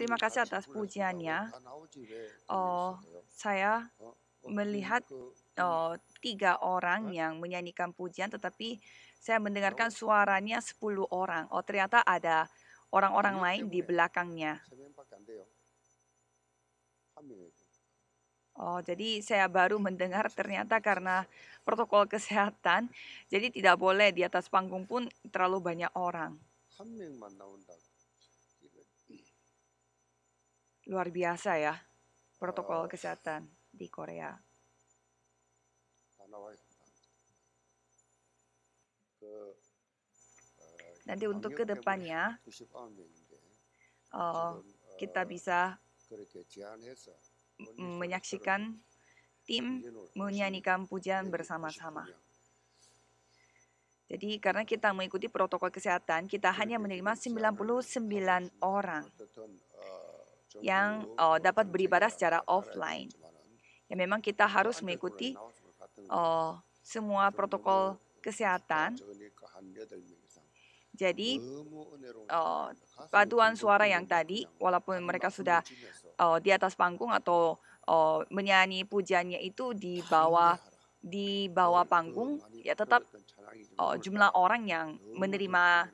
Terima kasih atas pujiannya. Oh, saya melihat oh, tiga orang yang menyanyikan pujian, tetapi saya mendengarkan suaranya sepuluh orang. Oh, ternyata ada orang-orang lain di belakangnya. Oh, jadi saya baru mendengar ternyata karena protokol kesehatan, jadi tidak boleh di atas panggung pun terlalu banyak orang luar biasa ya protokol oh. kesehatan di Korea. Eh, eh, Nanti untuk kedepannya ya. oh, kita eh, bisa menyaksikan tim menyanyikan pujian bersama-sama. Jadi karena kita mengikuti protokol kesehatan, kita hanya menerima 99 orang yang uh, dapat beribadah secara offline. Ya memang kita harus mengikuti uh, semua protokol kesehatan. Jadi uh, paduan suara yang tadi, walaupun mereka sudah uh, di atas panggung atau uh, menyanyi pujiannya itu di bawah di bawah panggung, ya tetap uh, jumlah orang yang menerima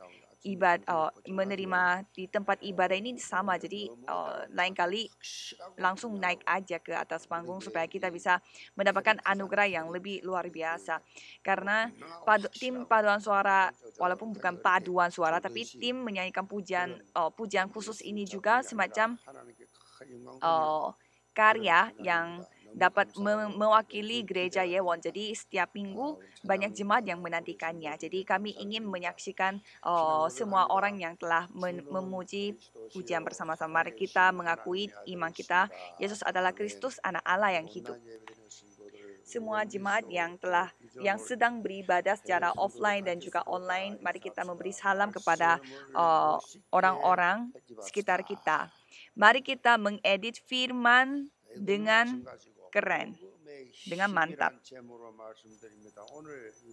ibad iya, oh, uh, menerima iya. di tempat ibadah ini sama jadi uh, lain kali langsung naik aja ke atas panggung supaya kita bisa mendapatkan anugerah yang lebih luar biasa karena padu, tim paduan suara walaupun bukan paduan suara tapi tim menyanyikan pujian uh, pujian khusus ini juga semacam uh, karya yang dapat me mewakili gereja Yewon. Ya, Jadi setiap minggu oh, banyak jemaat yang menantikannya. Jadi kami ingin menyaksikan uh, semua orang yang telah men memuji ya pujian bersama-sama. Mari kita mengakui ya iman kita, Yesus adalah Kristus anak Allah yang hidup. Semua jemaat yang telah yang sedang beribadah secara offline dan juga online, mari kita memberi salam kepada oh, orang-orang sekitar kita. Mari kita mengedit firman dengan keren, dengan mantap.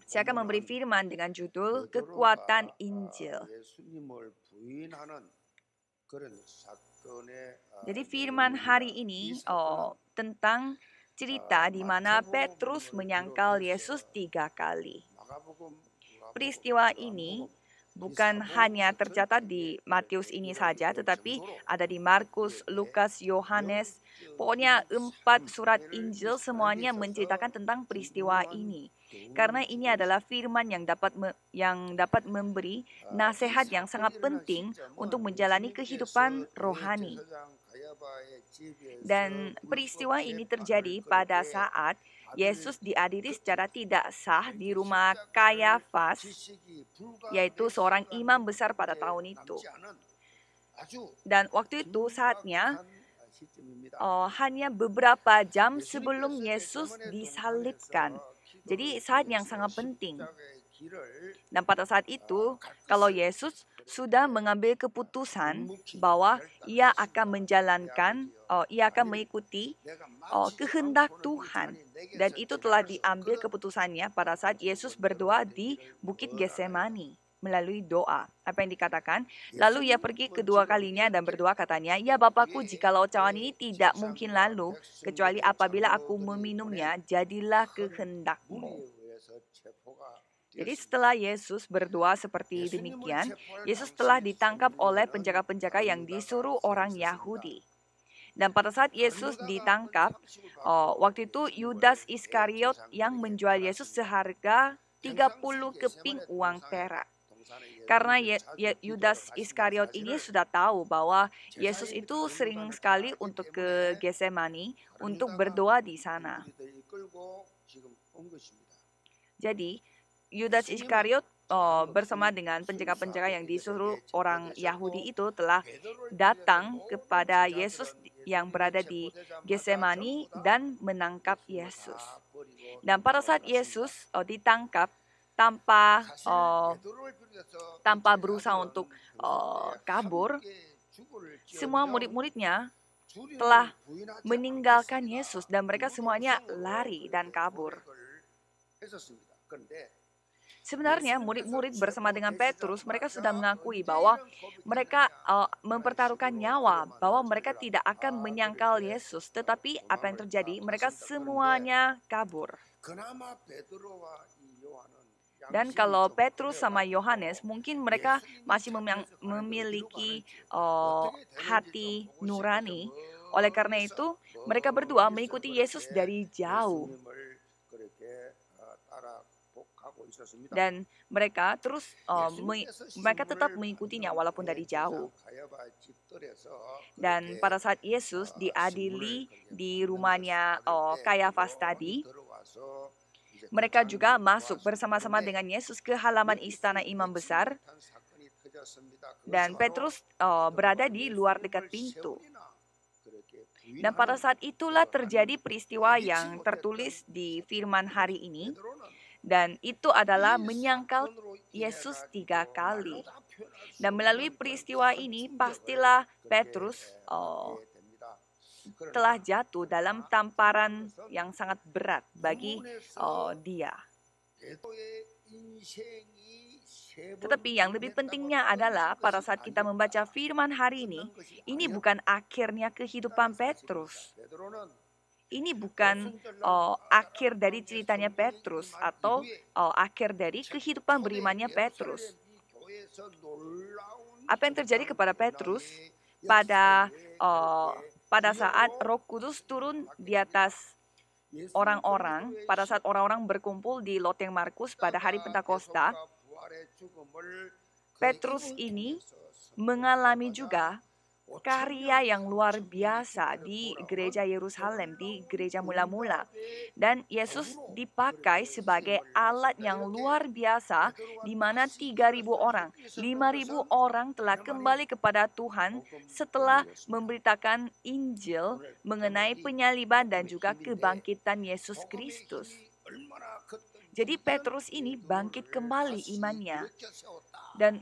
Saya akan memberi firman dengan judul Kekuatan Injil. Jadi firman hari ini oh, tentang cerita di mana Petrus menyangkal Yesus tiga kali. Peristiwa ini bukan hanya tercatat di Matius ini saja, tetapi ada di Markus, Lukas, Yohanes. Pokoknya empat surat Injil semuanya menceritakan tentang peristiwa ini. Karena ini adalah firman yang dapat me, yang dapat memberi ah, nasihat yang sangat penting untuk menjalani kehidupan rohani. Dan peristiwa ini terjadi pada saat Yesus diadili secara tidak sah di rumah Kayafas, yaitu seorang imam besar pada tahun itu. Dan waktu itu saatnya kan, eh, oh, hanya beberapa jam sebelum Yesus disalibkan. Jadi saat yang sangat penting. Dan pada saat eh, itu, kalau Yesus sudah mengambil eh, keputusan bahwa ia akan menjalankan oh, ia akan mengikuti oh, kehendak Tuhan. Dan itu telah diambil keputusannya pada saat Yesus berdoa di Bukit Gesemani melalui doa. Apa yang dikatakan? Lalu ia pergi kedua kalinya dan berdoa katanya, Ya Bapakku, jikalau cawan ini tidak mungkin lalu, kecuali apabila aku meminumnya, jadilah kehendakmu. Jadi setelah Yesus berdoa seperti demikian, Yesus telah ditangkap oleh penjaga-penjaga yang disuruh orang Yahudi. Dan pada saat Yesus ditangkap, oh, waktu itu Yudas Iskariot yang menjual Yesus seharga 30 keping uang perak. Karena Yudas Iskariot ini sudah tahu bahwa Yesus itu sering sekali untuk ke Gesemani untuk berdoa di sana. Jadi, Yudas Iskariot oh, bersama dengan penjaga-penjaga yang disuruh orang Yahudi itu telah datang kepada Yesus yang berada di Gesemani dan menangkap Yesus. Dan pada saat Yesus oh, ditangkap tanpa oh, tanpa berusaha untuk oh, kabur, semua murid-muridnya telah meninggalkan Yesus dan mereka semuanya lari dan kabur. Sebenarnya murid-murid bersama dengan Petrus mereka sudah mengakui bahwa mereka uh, mempertaruhkan nyawa, bahwa mereka tidak akan menyangkal Yesus, tetapi apa yang terjadi? Mereka semuanya kabur. Dan kalau Petrus sama Yohanes, mungkin mereka masih memiliki uh, hati nurani. Oleh karena itu, mereka berdua mengikuti Yesus dari jauh dan mereka terus uh, mereka tetap mengikutinya ya walaupun dari jauh. Dan pada saat Yesus diadili di rumahnya uh, Kayafas tadi, gitu, mereka juga masuk bersama-sama dengan Yesus ke halaman istana imam besar dan Petrus uh, berada di luar dekat pintu. Dan pada saat itulah terjadi peristiwa yang tertulis di firman hari ini, dan itu adalah menyangkal Yesus tiga kali. Dan melalui peristiwa ini, pastilah Petrus oh, telah jatuh dalam tamparan yang sangat berat bagi oh, dia. Tetapi yang lebih pentingnya adalah pada saat kita membaca firman hari ini, ini bukan akhirnya kehidupan Petrus ini bukan uh, akhir dari ceritanya Petrus atau uh, akhir dari kehidupan berimannya Petrus. Apa yang terjadi kepada Petrus pada uh, pada saat Roh Kudus turun di atas orang-orang, pada saat orang-orang berkumpul di loteng Markus pada hari Pentakosta, Petrus ini mengalami juga karya yang luar biasa di gereja Yerusalem, di gereja mula-mula. Dan Yesus dipakai sebagai alat yang luar biasa di mana 3.000 orang, 5.000 orang telah kembali kepada Tuhan setelah memberitakan Injil mengenai penyaliban dan juga kebangkitan Yesus Kristus. Jadi Petrus ini bangkit kembali imannya. Dan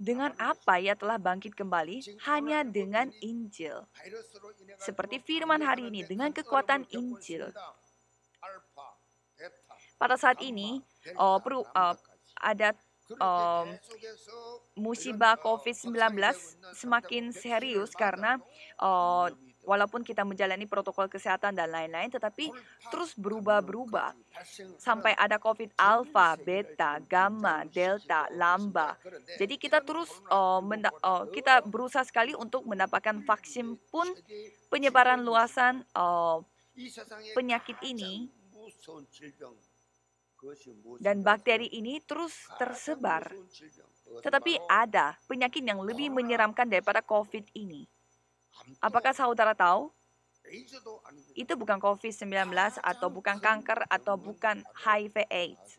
dengan apa ia telah bangkit kembali? Hanya dengan Injil. Seperti firman hari ini, dengan kekuatan Injil. Pada saat ini, oh, peru, uh, ada um, musibah COVID-19 semakin serius karena uh, walaupun kita menjalani protokol kesehatan dan lain-lain, tetapi terus berubah-berubah sampai ada COVID alpha, beta, gamma, delta, Lamba. Jadi kita terus uh, uh, kita berusaha sekali untuk mendapatkan vaksin pun penyebaran luasan uh, penyakit ini dan bakteri ini terus tersebar. Tetapi ada penyakit yang lebih menyeramkan daripada COVID ini. Apakah saudara tahu? Itu bukan COVID-19 atau bukan kanker atau bukan HIV/AIDS.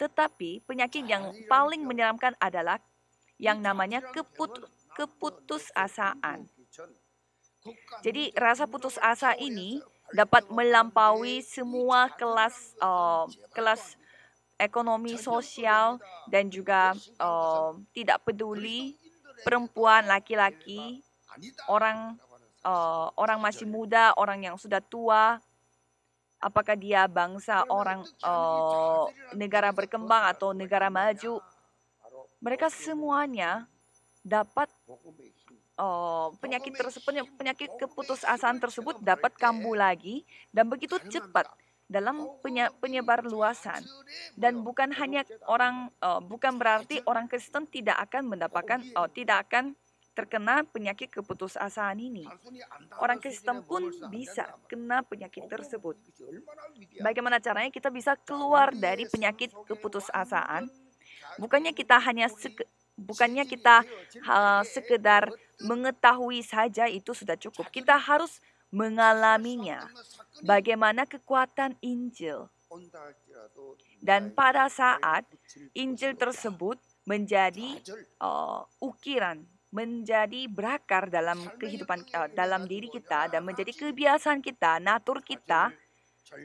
Tetapi penyakit yang paling menyeramkan adalah yang namanya keput keputusasaan. Jadi rasa putus asa ini dapat melampaui semua kelas uh, kelas ekonomi sosial dan juga uh, tidak peduli perempuan, laki-laki, orang uh, orang masih muda, orang yang sudah tua, apakah dia bangsa orang uh, negara berkembang atau negara maju, mereka semuanya dapat uh, penyakit tersebut penyakit keputusasaan tersebut dapat kambuh lagi dan begitu cepat dalam penyebar luasan dan bukan hanya orang uh, bukan berarti orang Kristen tidak akan mendapatkan uh, tidak akan terkena penyakit keputusasaan ini. Orang Kristen pun bisa kena penyakit tersebut. Bagaimana caranya kita bisa keluar dari penyakit keputusasaan? Bukannya kita hanya seke, bukannya kita uh, sekedar eh. mengetahui saja itu sudah cukup. Kita harus mengalaminya. Bagaimana kekuatan Injil? Dan pada saat Injil tersebut menjadi uh, ukiran menjadi berakar dalam kehidupan uh, dalam diri kita dan menjadi kebiasaan kita, natur kita,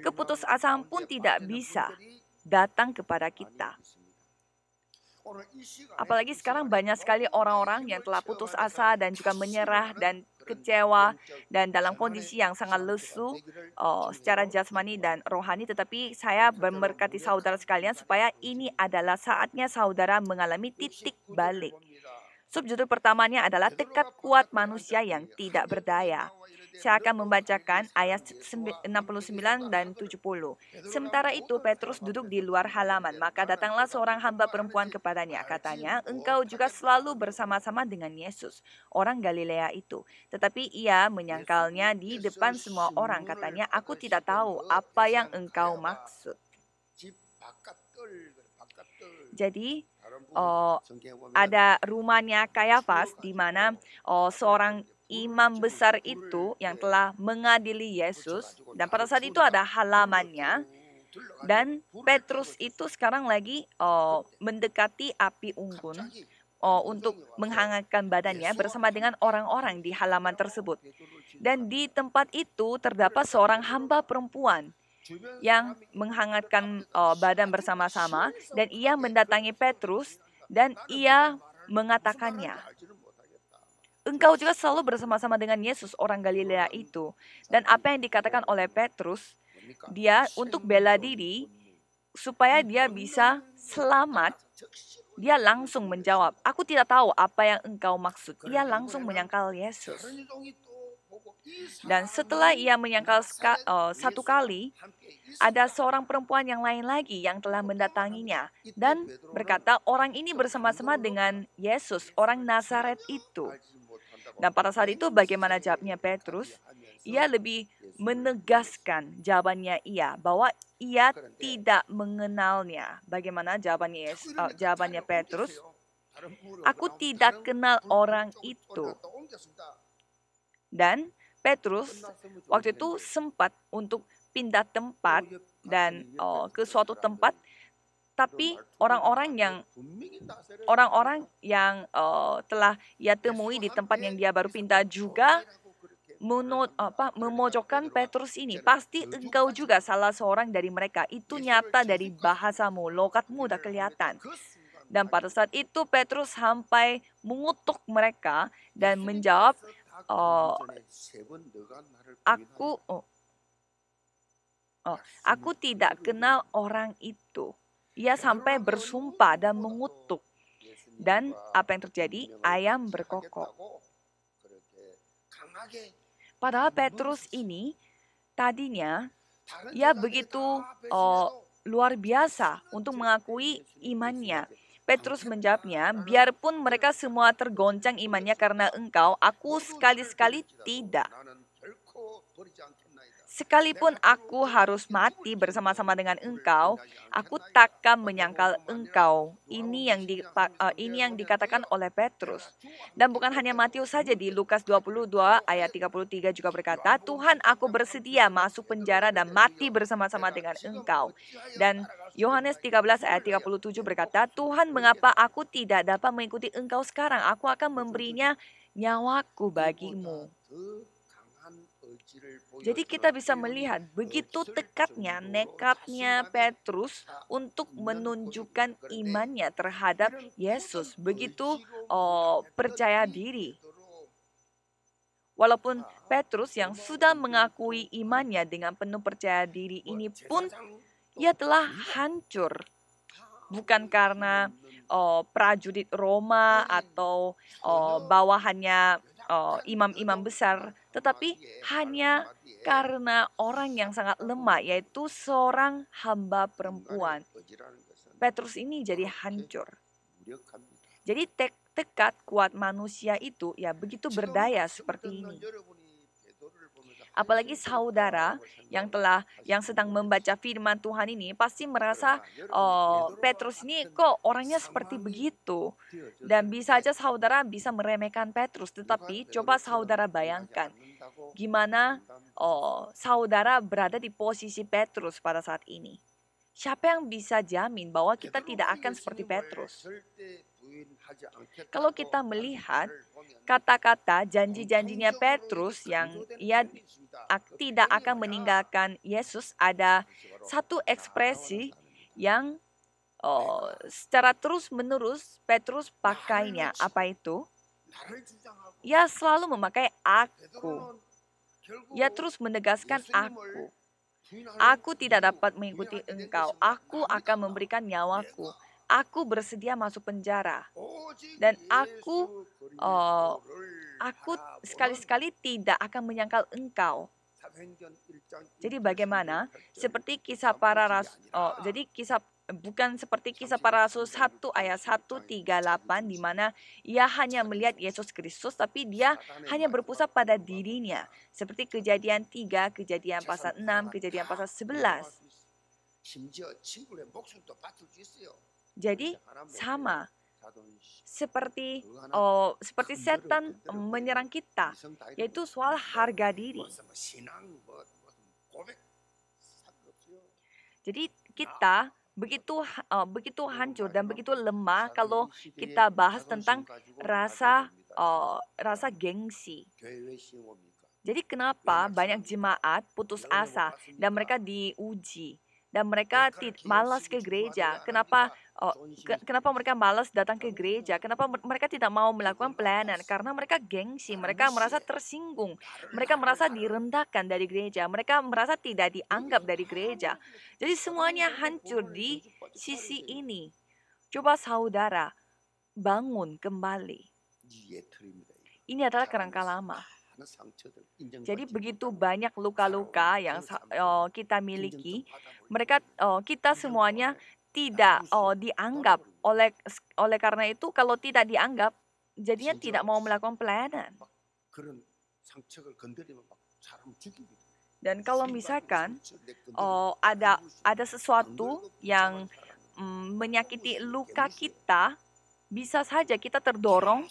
keputusasaan pun tidak bisa datang kepada kita. Apalagi sekarang banyak sekali orang-orang yang telah putus asa dan juga menyerah dan kecewa dan dalam kondisi yang sangat lesu oh, secara jasmani dan rohani. Tetapi saya memberkati saudara sekalian supaya ini adalah saatnya saudara mengalami titik balik. Subjudul pertamanya adalah tekad kuat manusia yang tidak berdaya. Saya akan membacakan ayat 69 dan 70. Sementara itu Petrus duduk di luar halaman, maka datanglah seorang hamba perempuan kepadanya. Katanya, engkau juga selalu bersama-sama dengan Yesus, orang Galilea itu. Tetapi ia menyangkalnya di depan semua orang. Katanya, aku tidak tahu apa yang engkau maksud. Jadi, uh, ada rumahnya Kayafas di mana uh, seorang imam besar itu yang telah mengadili Yesus dan pada saat itu ada halamannya dan Petrus itu sekarang lagi oh, mendekati api unggun oh, untuk menghangatkan badannya bersama dengan orang-orang di halaman tersebut. Dan di tempat itu terdapat seorang hamba perempuan yang menghangatkan uh, badan bersama-sama dan ia mendatangi Petrus dan ia mengatakannya engkau juga selalu bersama-sama dengan Yesus orang Galilea itu dan apa yang dikatakan oleh Petrus dia untuk bela diri supaya dia bisa selamat dia langsung menjawab aku tidak tahu apa yang engkau maksud ia langsung menyangkal Yesus dan setelah ia menyangkal ska, oh, eh, satu kali, ada seorang perempuan yang lain lagi yang telah mendatanginya dan berkata, orang ini bersama-sama dengan Yesus, orang Nazaret itu. Dan pada saat itu bagaimana jawabnya Petrus? Ia lebih menegaskan jawabannya ia bahwa ia tidak mengenalnya. Bagaimana jawabannya eh, jawabannya Petrus? Aku tidak kenal orang itu. Dan Petrus waktu itu sempat untuk pindah tempat oh, iya, dan kan, oh, ke suatu tempat tapi orang-orang yang orang-orang yang uh, telah ia temui di tempat yang dia baru pindah juga menut apa, memojokkan Petrus ini. Pasti engkau juga salah seorang dari mereka. Itu nyata dari bahasamu, lokatmu udah kelihatan. Dan pada saat itu Petrus sampai mengutuk mereka dan menjawab, 어, aku aku tidak kenal orang itu. Ia sampai bersumpah dan mengutuk. Dan apa yang terjadi? Ayam berkokok. Padahal Petrus ini tadinya ia begitu luar biasa untuk mengakui imannya. Petrus menjawabnya, biarpun mereka semua tergoncang imannya karena engkau, aku sekali-sekali tidak Sekalipun aku harus mati bersama-sama dengan engkau, aku takkan menyangkal engkau. Ini yang di, uh, ini yang dikatakan oleh Petrus. Dan bukan hanya Matius saja di Lukas 22 ayat 33 juga berkata, "Tuhan, aku bersedia masuk penjara dan mati bersama-sama dengan engkau." Dan Yohanes 13 ayat 37 berkata, "Tuhan, mengapa aku tidak dapat mengikuti engkau sekarang? Aku akan memberinya nyawaku bagimu." Jadi kita bisa melihat begitu tekadnya, nekatnya Petrus untuk menunjukkan imannya terhadap Yesus. Begitu oh, percaya diri. Walaupun Petrus yang sudah mengakui imannya dengan penuh percaya diri ini pun ia telah hancur bukan karena oh, prajurit Roma atau oh, bawahannya oh, imam-imam oh, besar, tetapi eh, hanya eh. karena orang yang sangat lemah, yaitu seorang hamba perempuan. Petrus ini jadi hancur. Jadi tek, tekad kuat manusia itu ya begitu berdaya seperti ini apalagi saudara yang telah yang sedang membaca firman Tuhan ini pasti merasa uh, Petrus ini kok orangnya seperti begitu dan bisa saja saudara bisa meremehkan Petrus tetapi coba saudara bayangkan gimana uh, saudara berada di posisi Petrus pada saat ini. Siapa yang bisa jamin bahwa kita tidak akan seperti Petrus? Kalau kita melihat kata-kata janji-janjinya Petrus yang ia tidak akan meninggalkan Yesus ada satu ekspresi yang oh, secara terus-menerus Petrus nah, pakainya. Apa itu? Nah, ia selalu memakai aku. Ia terus menegaskan aku. Aku tidak dapat mengikuti engkau. Aku nah, akan memberikan nyawaku aku bersedia masuk penjara dan aku oh, aku sekali-sekali tidak akan menyangkal engkau. Jadi bagaimana? Seperti kisah para rasul oh, jadi kisah bukan seperti kisah para rasul satu ayat satu tiga delapan di mana ia hanya melihat Yesus Kristus tapi dia hanya berpusat pada dirinya seperti kejadian tiga, kejadian pasal enam, kejadian pasal sebelas. Jadi iya, sama seperti oh, seperti setan gitu, menyerang kita, yaitu soal harga diri. Jadi nah, kita begitu uh, begitu hancur dan begitu lemah kalau kita bahas tentang rasa uh, rasa gengsi. Jadi kenapa banyak jemaat putus asa dan mereka diuji? dan mereka malas ke gereja. Kenapa oh, ke, kenapa mereka malas datang ke gereja? Kenapa mereka tidak mau melakukan pelayanan? Karena mereka gengsi, mereka merasa tersinggung, mereka merasa direndahkan dari gereja, mereka merasa tidak dianggap dari gereja. Jadi semuanya hancur di sisi ini. Coba saudara bangun kembali. Ini adalah kerangka lama. Jadi begitu banyak luka-luka yang oh, kita miliki, mereka oh, kita semuanya tidak oh, dianggap oleh oleh karena itu kalau tidak dianggap jadinya tidak mau melakukan pelayanan. Gitu. Dan kalau misalkan oh, ada ada sesuatu yang mm, menyakiti luka kita, bisa saja kita terdorong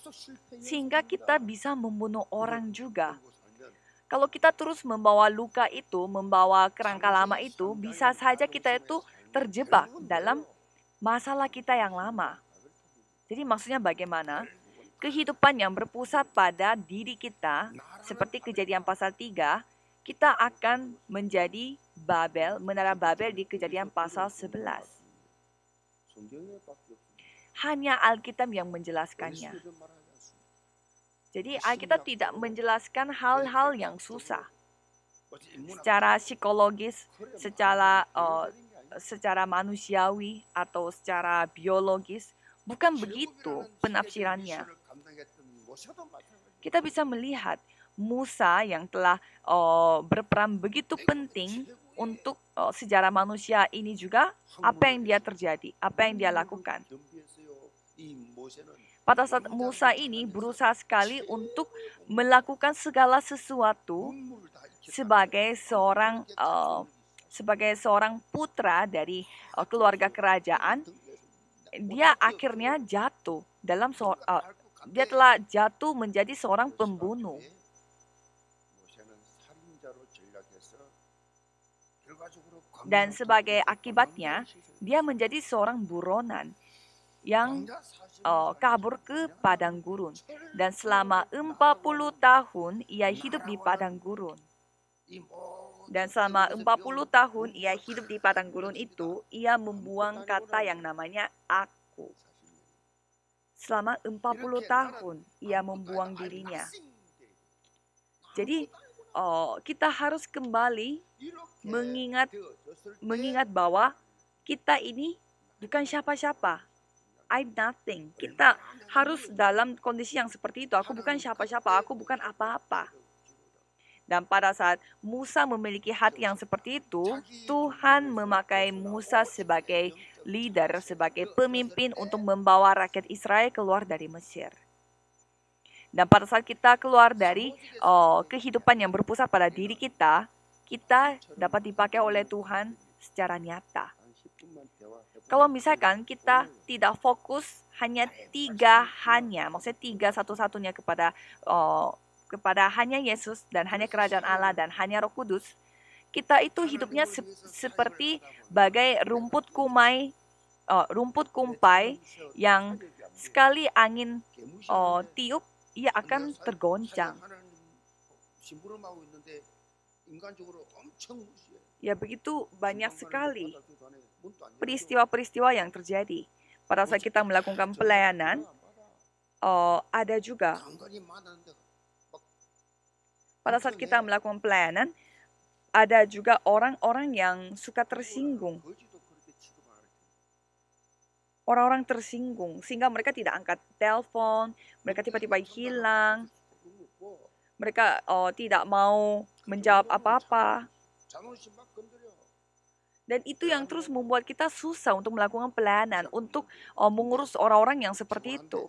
sehingga kita bisa membunuh orang juga. Kalau kita terus membawa luka itu, membawa kerangka lama itu, bisa saja kita itu terjebak dalam masalah kita yang lama. Jadi maksudnya bagaimana? Kehidupan yang berpusat pada diri kita, seperti kejadian pasal 3, kita akan menjadi Babel, menara Babel di kejadian pasal 11 hanya Alkitab yang menjelaskannya. Jadi Alkitab tidak menjelaskan hal-hal yang susah. Secara psikologis, secara uh, secara manusiawi atau secara biologis, bukan begitu penafsirannya. Kita bisa melihat Musa yang telah uh, berperan begitu penting untuk uh, sejarah manusia ini juga apa yang dia terjadi, apa yang dia lakukan. Pada saat Musa ini berusaha sekali untuk melakukan segala sesuatu sebagai seorang uh, sebagai seorang putra dari uh, keluarga kerajaan, dia akhirnya jatuh dalam so uh, dia telah jatuh menjadi seorang pembunuh. Dan sebagai akibatnya, dia menjadi seorang buronan yang oh, kabur ke padang gurun. Dan selama 40 tahun ia hidup di padang gurun. Dan selama 40 tahun ia hidup di padang gurun itu, ia membuang kata yang namanya aku. Selama 40 tahun ia membuang dirinya. Jadi oh, kita harus kembali mengingat mengingat bahwa kita ini bukan siapa-siapa, I'm nothing. Kita harus dalam kondisi yang seperti itu. Aku bukan siapa-siapa, aku bukan apa-apa. Dan pada saat Musa memiliki hati yang seperti itu, Tuhan memakai Musa sebagai leader, sebagai pemimpin untuk membawa rakyat Israel keluar dari Mesir. Dan pada saat kita keluar dari oh, kehidupan yang berpusat pada diri kita, kita dapat dipakai oleh Tuhan secara nyata kalau misalkan kita tidak fokus hanya tiga hanya, maksudnya tiga satu-satunya kepada oh, kepada hanya Yesus dan hanya kerajaan Allah dan hanya Roh Kudus, kita itu hidupnya se seperti bagai rumput kumai, oh, rumput kumpai yang sekali angin oh, tiup ia akan tergoncang. Ya begitu banyak sekali peristiwa-peristiwa yang terjadi. Pada saat kita melakukan pelayanan, oh, ada juga pada saat kita ya. melakukan pelayanan, ada juga orang-orang yang suka tersinggung. Orang-orang tersinggung, sehingga mereka tidak angkat telepon, mereka tiba-tiba hilang, mereka oh, tidak mau menjawab apa-apa dan itu yang terus membuat kita susah untuk melakukan pelayanan untuk uh, mengurus orang-orang yang seperti itu.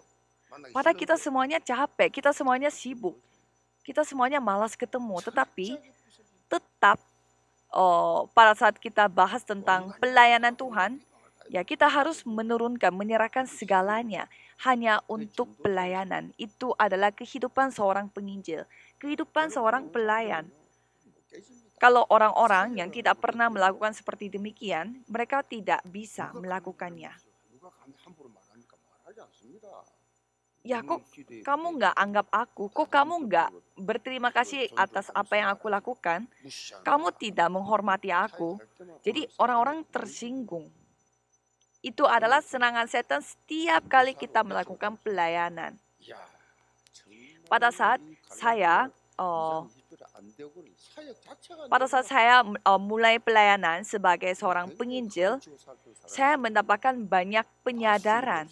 Padahal kita semuanya capek, kita semuanya sibuk, kita semuanya malas ketemu, tetapi tetap uh, pada saat kita bahas tentang pelayanan Tuhan, ya kita harus menurunkan, menyerahkan segalanya hanya untuk pelayanan. Itu adalah kehidupan seorang penginjil, kehidupan seorang pelayan. Kalau orang-orang yang tidak pernah melakukan seperti demikian, mereka tidak bisa melakukannya. Ya kok kamu nggak anggap aku, kok kamu nggak berterima kasih atas apa yang aku lakukan, kamu tidak menghormati aku. Jadi orang-orang tersinggung. Itu adalah senangan setan setiap kali kita melakukan pelayanan. Ya, Pada saat saya oh, pada saat saya uh, mulai pelayanan sebagai seorang penginjil, saya mendapatkan banyak penyadaran.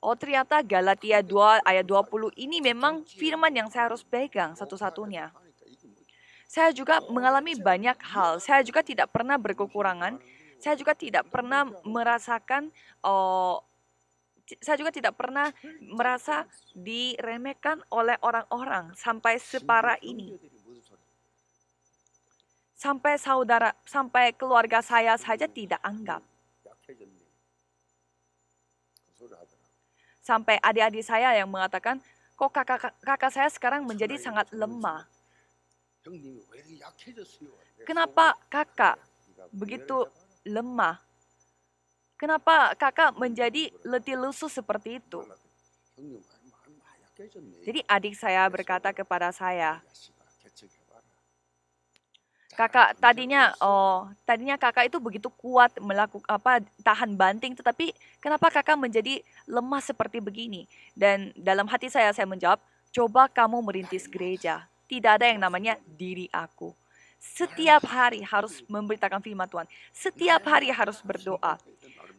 Oh ternyata Galatia 2 ayat 20 ini memang firman yang saya harus pegang satu-satunya. Saya juga mengalami banyak hal. Saya juga tidak pernah berkekurangan. Saya juga tidak pernah merasakan uh, saya juga tidak pernah merasa diremehkan oleh orang-orang sampai separah ini. Sampai saudara, sampai keluarga saya saja tidak anggap. Sampai adik-adik saya yang mengatakan, kok kakak, kakak saya sekarang menjadi sangat lemah. Kenapa kakak begitu lemah? Kenapa kakak menjadi letih lusuh seperti itu? Jadi adik saya berkata kepada saya, kakak tadinya oh tadinya kakak itu begitu kuat melakukan apa tahan banting tetapi kenapa kakak menjadi lemah seperti begini dan dalam hati saya saya menjawab coba kamu merintis gereja tidak ada yang namanya diri aku setiap hari harus memberitakan firman Tuhan setiap hari harus berdoa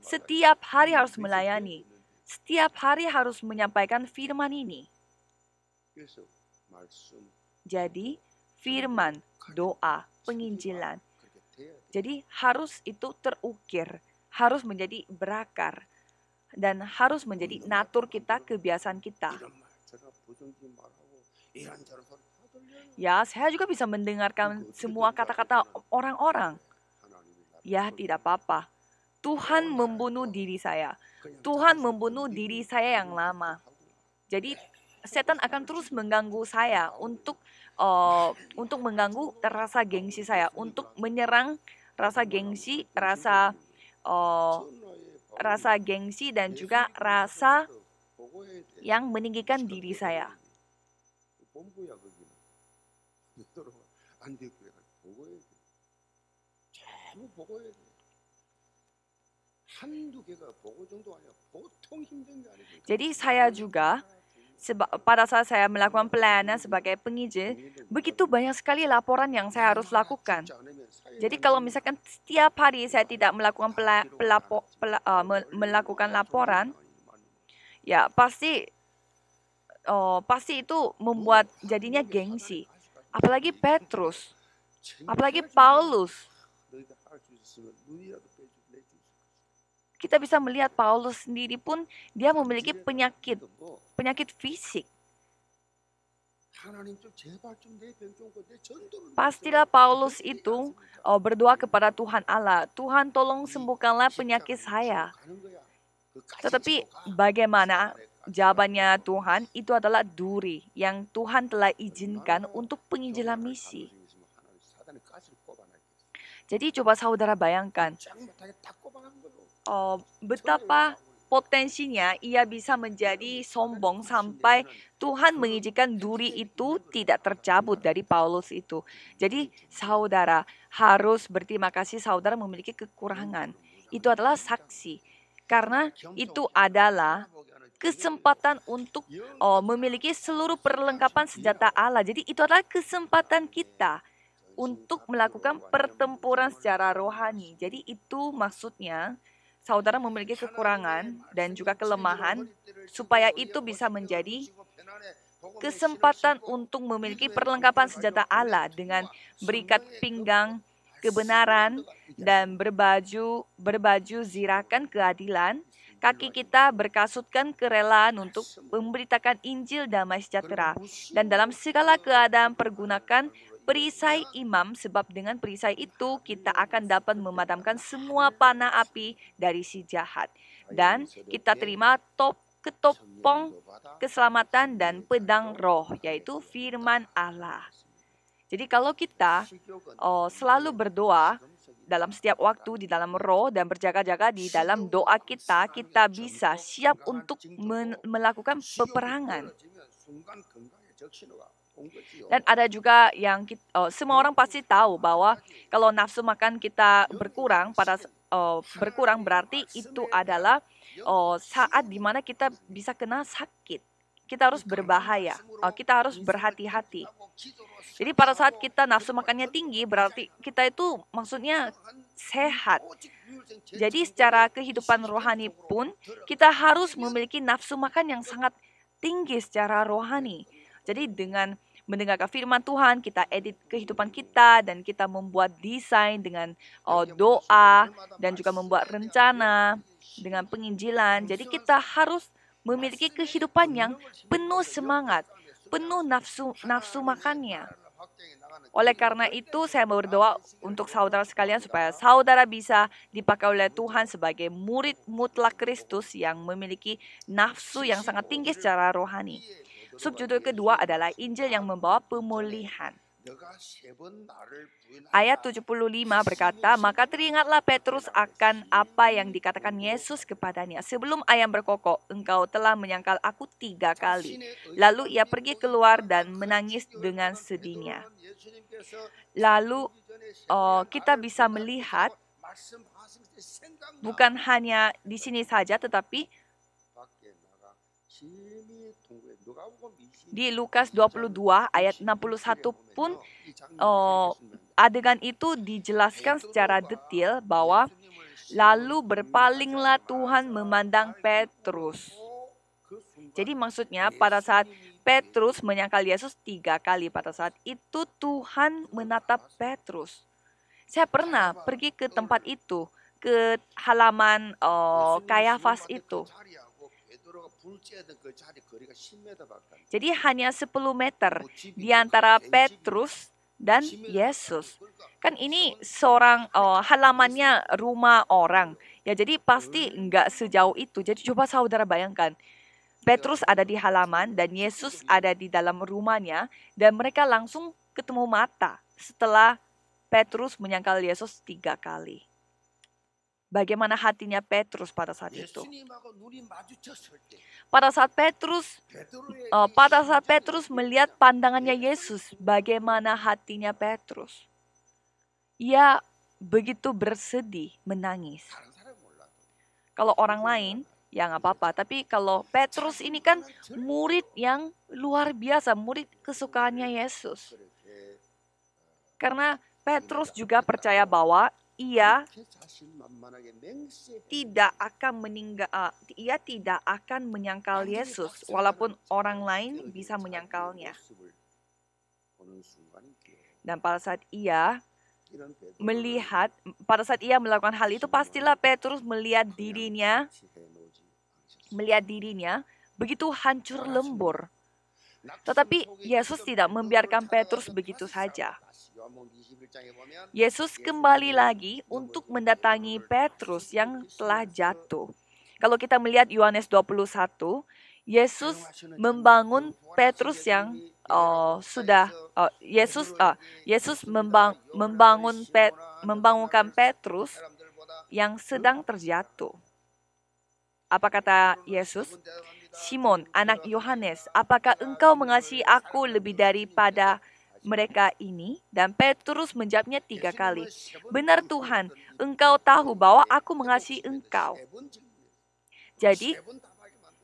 setiap hari harus melayani. Setiap hari harus menyampaikan firman ini. Jadi, firman, doa, penginjilan. Jadi harus itu terukir, harus menjadi berakar, dan harus menjadi natur kita, kebiasaan kita. Ya, saya juga bisa mendengarkan semua kata-kata orang-orang. Ya, tidak apa-apa. Tuhan membunuh diri saya. Tuhan membunuh diri saya yang lama. Jadi setan akan terus mengganggu saya untuk uh, untuk mengganggu rasa gengsi saya, untuk menyerang rasa gengsi, rasa uh, rasa gengsi dan juga rasa yang meninggikan diri saya. Jadi saya juga pada saat saya melakukan pelayanan sebagai pengijil, begitu banyak sekali laporan yang saya harus lakukan. Jadi kalau misalkan setiap hari saya tidak melakukan pela, pelapo, pela, uh, melakukan laporan, ya pasti uh, pasti itu membuat jadinya gengsi. Apalagi Petrus, apalagi Paulus kita bisa melihat Paulus sendiri pun dia memiliki penyakit penyakit fisik. Pastilah Paulus itu oh, berdoa kepada Tuhan Allah, Tuhan tolong sembuhkanlah penyakit saya. Tetapi bagaimana jawabannya Tuhan itu adalah duri yang Tuhan telah izinkan untuk penginjilan misi. Jadi coba saudara bayangkan, uh, betapa potensinya ia bisa menjadi sombong sampai Tuhan mengizinkan duri itu tidak tercabut dari Paulus itu. Jadi saudara harus berterima kasih saudara memiliki kekurangan. Itu adalah saksi. Karena itu adalah kesempatan untuk oh, memiliki seluruh perlengkapan senjata Allah. Jadi itu adalah kesempatan kita untuk melakukan pertempuran secara rohani. Jadi itu maksudnya saudara memiliki kekurangan dan juga kelemahan, supaya itu bisa menjadi kesempatan untuk memiliki perlengkapan senjata Allah dengan berikat pinggang kebenaran dan berbaju berbaju zirakan keadilan, kaki kita berkasutkan kerelaan untuk memberitakan Injil damai sejahtera dan dalam segala keadaan pergunakan perisai imam sebab dengan perisai itu kita akan dapat memadamkan semua panah api dari si jahat. Dan kita terima top ketopong keselamatan dan pedang roh yaitu firman Allah. Jadi kalau kita oh, selalu berdoa dalam setiap waktu di dalam roh dan berjaga-jaga di dalam doa kita, kita bisa siap untuk melakukan peperangan. Dan ada juga yang kita, oh, eh, semua orang pasti tahu bahwa kalau nafsu makan kita berkurang pada oh, berkurang berarti itu adalah oh, saat dimana kita bisa kena sakit. Kita harus berbahaya, oh, kita harus berhati-hati. Jadi pada saat kita nafsu makannya tinggi berarti kita itu maksudnya sehat. Jadi secara kehidupan rohani pun kita harus memiliki nafsu makan yang sangat tinggi secara rohani. Jadi dengan mendengarkan firman Tuhan, kita edit kehidupan kita dan kita membuat desain dengan oh, doa dan juga membuat rencana dengan penginjilan. Jadi kita harus memiliki kehidupan yang penuh semangat, penuh nafsu nafsu makannya. Oleh karena itu, saya berdoa untuk saudara sekalian supaya saudara bisa dipakai oleh Tuhan sebagai murid mutlak Kristus yang memiliki nafsu yang sangat tinggi secara rohani. Iya, Subjudul kedua adalah Injil yang membawa pemulihan. Ayat 75 berkata, Maka teringatlah Petrus akan apa yang dikatakan Yesus kepadanya. Sebelum ayam berkokok, engkau telah menyangkal aku tiga kali. Lalu ia pergi keluar dan menangis dengan sedihnya. Lalu oh, kita bisa melihat, bukan hanya di sini saja, tetapi di Lukas 22 ayat 61 pun uh, adegan itu dijelaskan secara detail bahwa lalu berpalinglah Tuhan memandang Petrus. Jadi maksudnya pada saat Petrus menyangkal Yesus tiga kali pada saat itu Tuhan menatap Petrus. Saya pernah pergi ke tempat itu, ke halaman oh, Kayafas itu. Jadi hanya 10 meter di antara Petrus dan Yesus. Kan ini seorang oh, halamannya rumah orang. Ya jadi pasti nggak sejauh itu. Jadi coba saudara bayangkan. Petrus iya. ada di halaman dan iya. Yesus ada di dalam rumahnya dan mereka langsung ketemu mata setelah Petrus menyangkal Yesus tiga kali bagaimana hatinya Petrus pada saat itu. Pada saat Petrus, pada saat Petrus melihat pandangannya Yesus, bagaimana hatinya Petrus. Ia begitu bersedih, menangis. Kalau orang lain, ya nggak apa-apa. Tapi kalau Petrus ini kan murid yang luar biasa, murid kesukaannya Yesus. Karena Petrus juga percaya bahwa ia tidak akan meninggal eh, ia tidak akan menyangkal Yesus walaupun orang lain bisa menyangkalnya. Dan pada saat ia melihat pada saat ia melakukan hal itu pastilah Petrus melihat dirinya melihat dirinya begitu hancur lembur tetapi Yesus tidak membiarkan Petrus begitu saja. Yesus kembali lagi untuk mendatangi Petrus yang telah jatuh. Kalau kita melihat Yohanes 21, Yesus membangun Petrus yang oh, sudah oh, Yesus oh, Yesus membang, membangun pet, membangunkan Petrus yang sedang terjatuh. Apa kata Yesus? Simon, anak Yohanes, apakah engkau mengasihi aku lebih daripada mereka ini? Dan Petrus menjawabnya tiga kali, Benar Tuhan, engkau tahu bahwa aku mengasihi engkau. Jadi,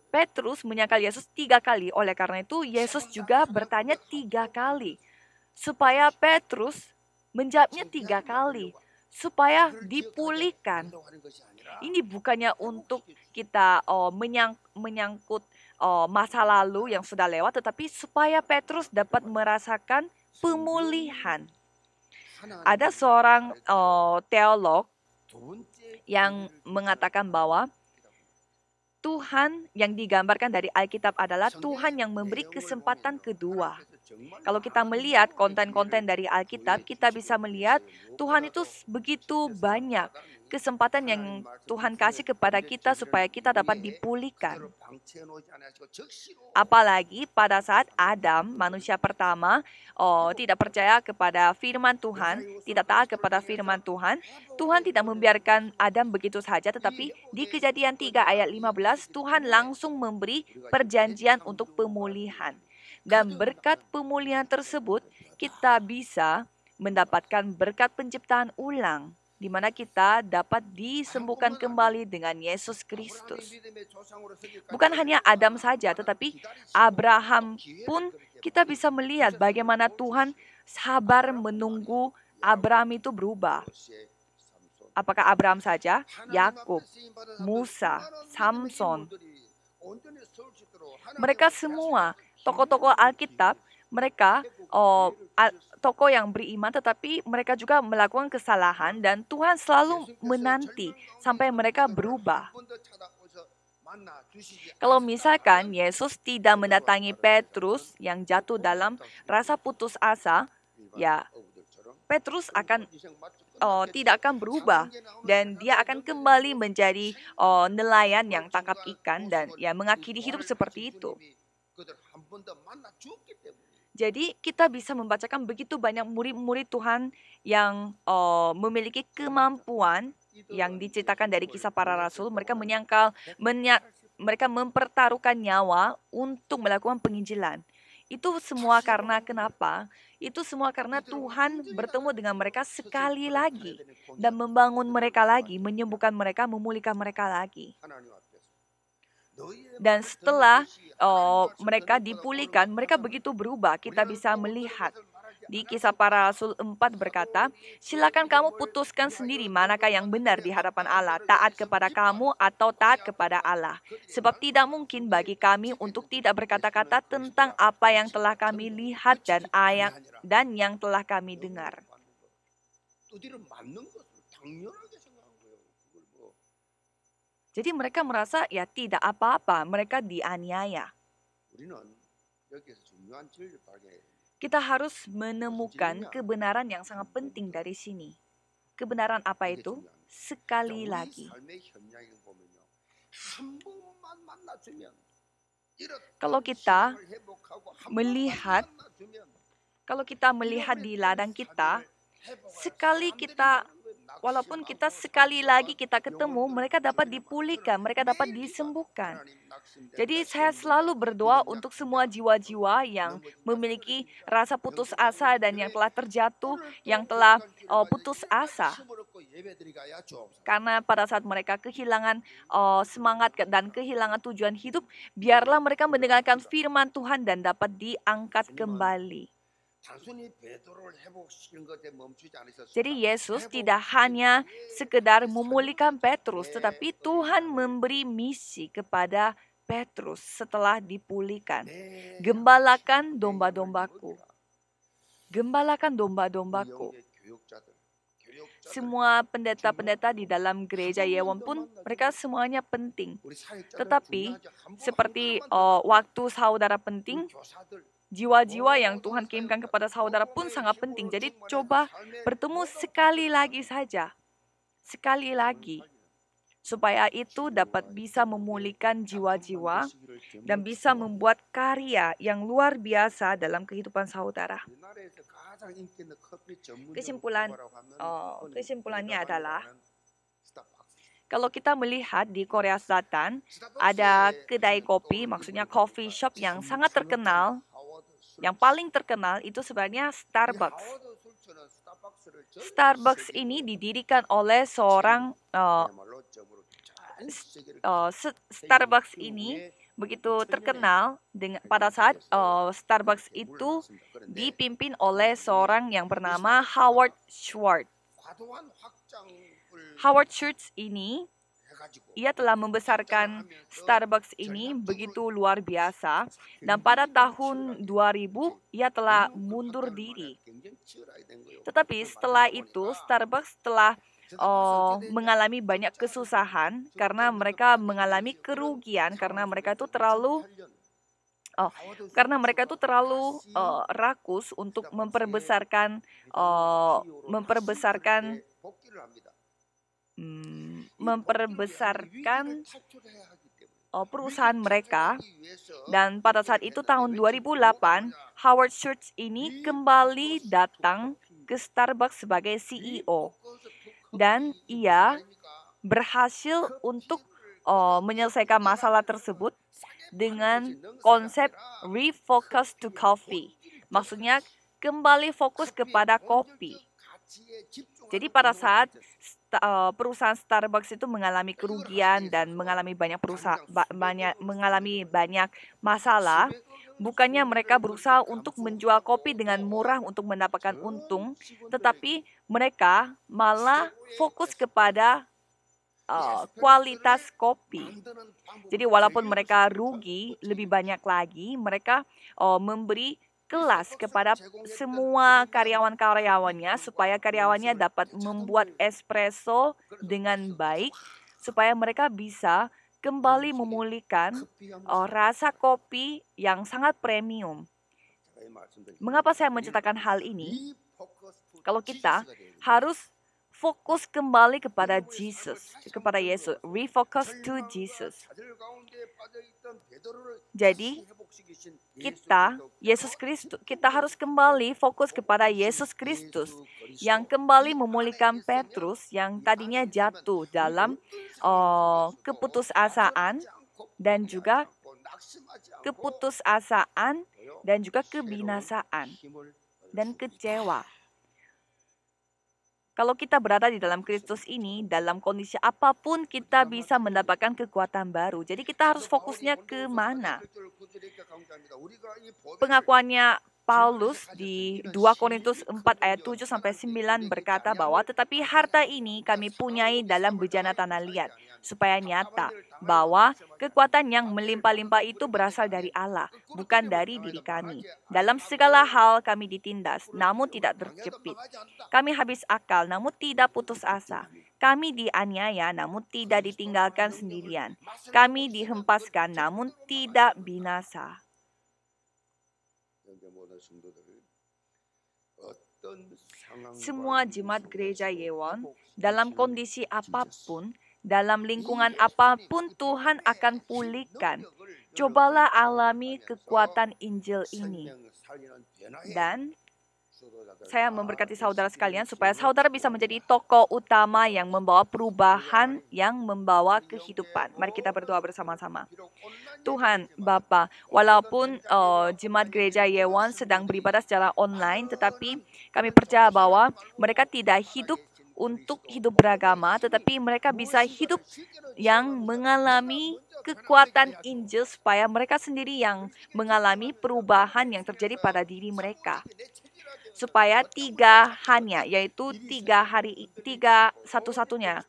Petrus menyangkal Yesus tiga kali. Oleh karena itu, Yesus juga bertanya tiga kali. Supaya Petrus menjawabnya tiga kali. Supaya dipulihkan. Ini bukannya untuk kita oh, menyang, menyangkut oh, masa lalu yang sudah lewat, tetapi supaya Petrus dapat merasakan pemulihan. Ada seorang oh, teolog yang mengatakan bahwa Tuhan yang digambarkan dari Alkitab adalah Tuhan yang memberi kesempatan kedua. Kalau kita melihat konten-konten dari Alkitab, kita bisa melihat Tuhan itu begitu banyak kesempatan yang Tuhan kasih kepada kita supaya kita dapat dipulihkan. Apalagi pada saat Adam, manusia pertama, oh, tidak percaya kepada firman Tuhan, tidak taat kepada firman Tuhan, Tuhan tidak membiarkan Adam begitu saja, tetapi di kejadian 3 ayat 15, Tuhan langsung memberi perjanjian untuk pemulihan. Dan berkat pemulihan tersebut, kita bisa mendapatkan berkat penciptaan ulang, di mana kita dapat disembuhkan kembali dengan Yesus Kristus. Bukan hanya Adam saja, tetapi Abraham pun kita bisa melihat bagaimana Tuhan sabar menunggu Abraham itu berubah. Apakah Abraham saja? Yakub, Musa, Samson. Mereka semua Toko-toko Alkitab, mereka oh, tokoh yang beriman, tetapi mereka juga melakukan kesalahan dan Tuhan selalu menanti sampai mereka berubah. Kalau misalkan Yesus tidak mendatangi Petrus yang jatuh dalam rasa putus asa, ya Petrus akan oh, tidak akan berubah dan dia akan kembali menjadi oh, nelayan yang tangkap ikan dan ya mengakhiri hidup seperti itu. Jadi kita bisa membacakan begitu banyak murid-murid Tuhan yang uh, memiliki kemampuan yang diceritakan dari kisah para rasul. Mereka menyangkal, menyak, mereka mempertaruhkan nyawa untuk melakukan penginjilan. Itu semua karena kenapa? Itu semua karena Tuhan bertemu dengan mereka sekali lagi dan membangun mereka lagi, menyembuhkan mereka, memulihkan mereka lagi. Dan setelah oh, mereka dipulihkan, mereka begitu berubah. Kita bisa melihat di kisah para rasul 4 berkata, silakan kamu putuskan sendiri manakah yang benar di hadapan Allah, taat kepada kamu atau taat kepada Allah. Sebab tidak mungkin bagi kami untuk tidak berkata-kata tentang apa yang telah kami lihat dan ayat dan yang telah kami dengar. Jadi mereka merasa ya tidak apa-apa, mereka dianiaya. Kita harus menemukan kebenaran yang sangat penting dari sini. Kebenaran apa itu? Sekali lagi. Kalau kita melihat kalau kita melihat di ladang kita, sekali kita walaupun kita sekali lagi kita ketemu, mereka dapat dipulihkan, mereka dapat disembuhkan. Jadi saya selalu berdoa untuk semua jiwa-jiwa yang memiliki rasa putus asa dan yang telah terjatuh, yang telah uh, putus asa. Karena pada saat mereka kehilangan uh, semangat dan kehilangan tujuan hidup, biarlah mereka mendengarkan firman Tuhan dan dapat diangkat kembali. Jadi Yesus tidak hanya sekedar memulihkan Petrus, tetapi Tuhan memberi misi kepada Petrus setelah dipulihkan. Gembalakan domba-dombaku. Gembalakan domba-dombaku. Semua pendeta-pendeta di dalam gereja Yewon pun mereka semuanya penting. Tetapi seperti uh, waktu saudara penting, jiwa-jiwa yang Tuhan kirimkan kepada saudara pun sangat penting. Jadi coba bertemu sekali lagi saja. Sekali lagi. Supaya itu dapat bisa memulihkan jiwa-jiwa dan bisa membuat karya yang luar biasa dalam kehidupan saudara. Kesimpulan, oh, kesimpulannya adalah kalau kita melihat di Korea Selatan, ada kedai kopi, maksudnya coffee shop yang sangat terkenal yang paling terkenal itu sebenarnya Starbucks. Starbucks ini didirikan oleh seorang uh, Starbucks ini begitu terkenal dengan pada saat uh, Starbucks itu dipimpin oleh seorang yang bernama Howard Schwartz. Howard Schwartz ini ia telah membesarkan Starbucks ini begitu luar biasa dan pada tahun 2000 ia telah mundur diri. Tetapi setelah itu Starbucks telah oh, mengalami banyak kesusahan karena mereka mengalami kerugian karena mereka itu terlalu Oh, karena mereka itu terlalu uh, rakus untuk memperbesarkan uh, memperbesarkan Hmm, memperbesarkan oh, perusahaan mereka dan pada saat itu tahun 2008 iya. Howard Schultz ini kembali datang ke Starbucks sebagai CEO dan ia berhasil untuk oh, menyelesaikan masalah tersebut dengan konsep refocus to coffee. Maksudnya kembali fokus kepada kopi. Jadi pada saat Eh, perusahaan Starbucks itu mengalami kerugian dan mengalami banyak perusahaan banyak mengalami banyak masalah. Bukannya mereka berusaha untuk menjual kopi dengan murah untuk mendapatkan untung, tetapi mereka malah fokus kepada uh, kualitas kopi. Jadi walaupun mereka rugi lebih banyak lagi, mereka uh, memberi kelas kepada semua karyawan-karyawannya supaya karyawannya dapat membuat espresso dengan baik supaya mereka bisa kembali memulihkan oh, rasa kopi yang sangat premium. Mengapa saya menceritakan hal ini? Kalau kita harus fokus kembali kepada Yesus kepada Yesus, refocus to Jesus. Jadi kita Yesus Kristus, kita harus kembali fokus kepada Yesus Kristus yang kembali memulihkan Petrus yang tadinya jatuh dalam oh, keputusasaan dan juga keputusasaan dan juga kebinasaan dan kecewa. Kalau kita berada di dalam Kristus ini, dalam kondisi apapun kita bisa mendapatkan kekuatan baru. Jadi kita harus fokusnya ke mana? Ya. Pengakuannya Paulus di 2 Korintus 4 ayat 7 sampai 9 berkata bahwa tetapi harta ini kami punyai dalam bejana tanah liat ya supaya nyata bahwa kekuatan yang melimpah-limpah itu berasal dari Allah, bukan dari diri kami. Dalam segala hal kami ditindas, namun tidak terjepit. Kami habis akal, namun tidak putus asa. Kami dianiaya, namun tidak ditinggalkan sendirian. Kami dihempaskan, namun tidak binasa. Semua jemaat gereja Yewon dalam kondisi apapun dalam lingkungan apapun Tuhan akan pulihkan. Cobalah alami kekuatan Injil ini. Dan saya memberkati saudara sekalian supaya saudara bisa menjadi tokoh utama yang membawa perubahan yang membawa kehidupan. Mari kita berdoa bersama-sama. Tuhan Bapa, walaupun uh, jemaat gereja Yewon sedang beribadah secara online, tetapi kami percaya bahwa mereka tidak hidup untuk hidup beragama, tetapi mereka bisa hidup yang mengalami kekuatan Injil supaya mereka sendiri yang mengalami perubahan yang terjadi pada diri mereka. Supaya tiga hanya, yaitu tiga hari, tiga satu-satunya,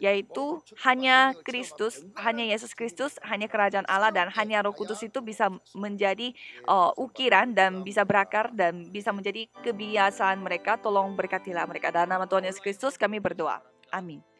yaitu hanya Kristus, hanya Yesus Kristus, hanya kerajaan Allah dan hanya Roh Kudus itu bisa menjadi uh, ukiran dan bisa berakar dan bisa menjadi kebiasaan mereka. Tolong berkatilah mereka dan nama Tuhan Yesus Kristus kami berdoa. Amin.